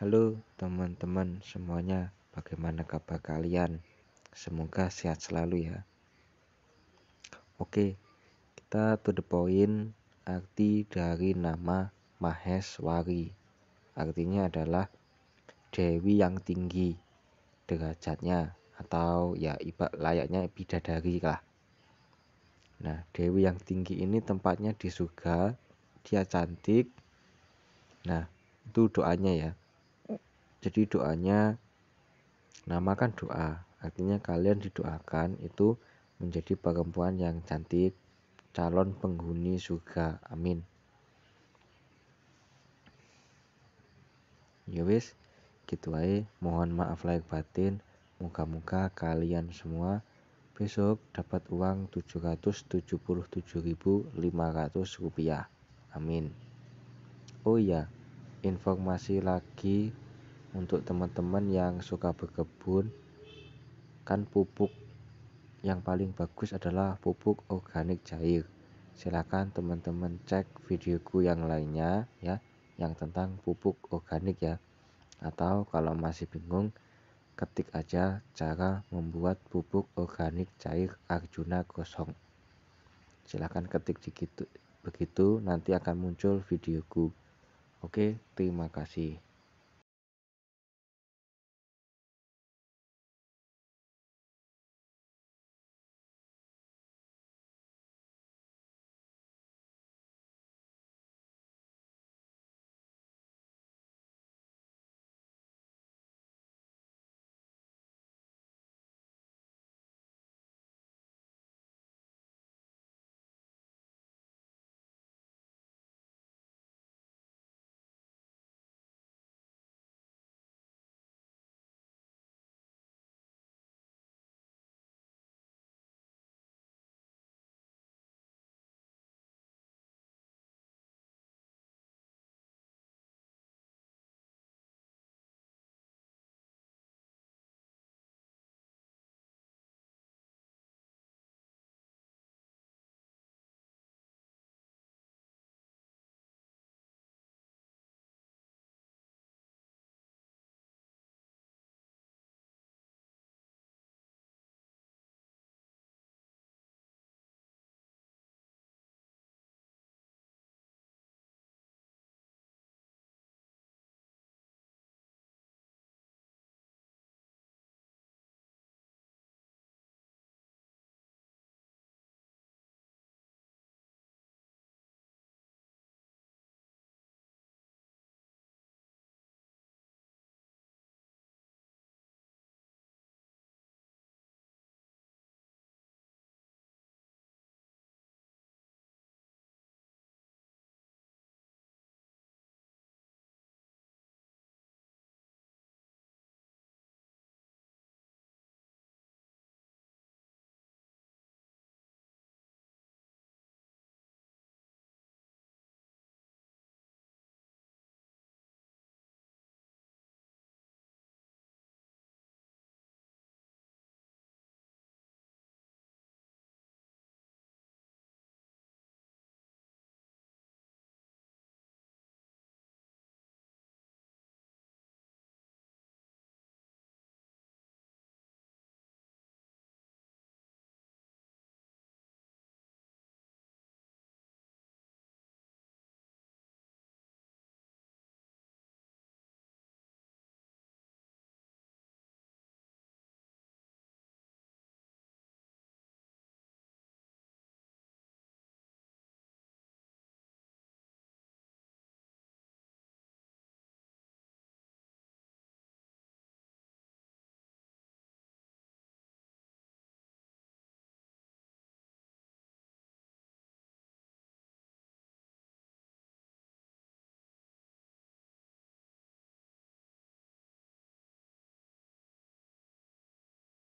Halo teman-teman semuanya, bagaimana kabar kalian? Semoga sehat selalu ya. Oke, kita to the point arti dari nama Maheswari. Artinya adalah dewi yang tinggi derajatnya atau ya iba, layaknya bidadari lah. Nah, dewi yang tinggi ini tempatnya di surga, dia cantik. Nah, itu doanya ya jadi doanya nama kan doa artinya kalian didoakan itu menjadi perempuan yang cantik calon penghuni surga amin ya wis gitu aja mohon maaf lahir batin muka-muka kalian semua besok dapat uang 777.500 rupiah amin oh iya informasi lagi untuk teman-teman yang suka berkebun kan pupuk yang paling bagus adalah pupuk organik cair silahkan teman-teman cek videoku yang lainnya ya yang tentang pupuk organik ya atau kalau masih bingung ketik aja cara membuat pupuk organik cair Arjuna kosong silahkan ketik begitu, begitu nanti akan muncul videoku oke terima kasih